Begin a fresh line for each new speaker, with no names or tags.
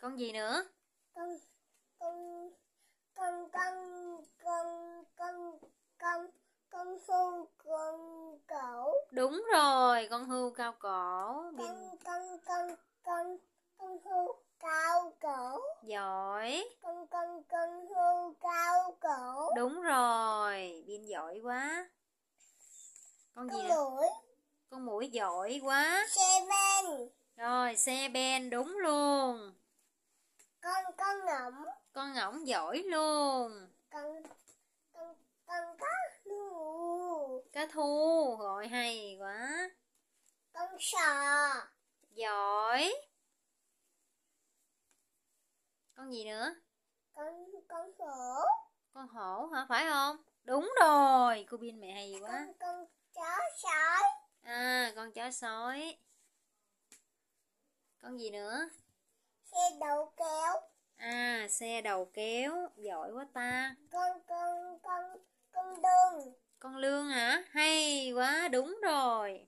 con
gì nữa con con con con con con con con hươu con cổ đúng
rồi con hươu cao cổ con
con con con con hươu cao cổ
giỏi
con con
con hươu cao cổ đúng rồi biên giỏi quá con gì con mũi con mũi giỏi quá xe ben rồi xe ben đúng luôn ngỗng con ngỗng giỏi luôn con con con cá thu cá thu gọi hay quá con sò giỏi con gì nữa con con hổ con hổ hả phải không đúng rồi cô pin mẹ hay quá con, con chó sói à con chó sói con gì nữa xe đầu kéo À, xe đầu kéo, giỏi quá ta. Con con con con lương. Con lương hả? Hay quá, đúng rồi.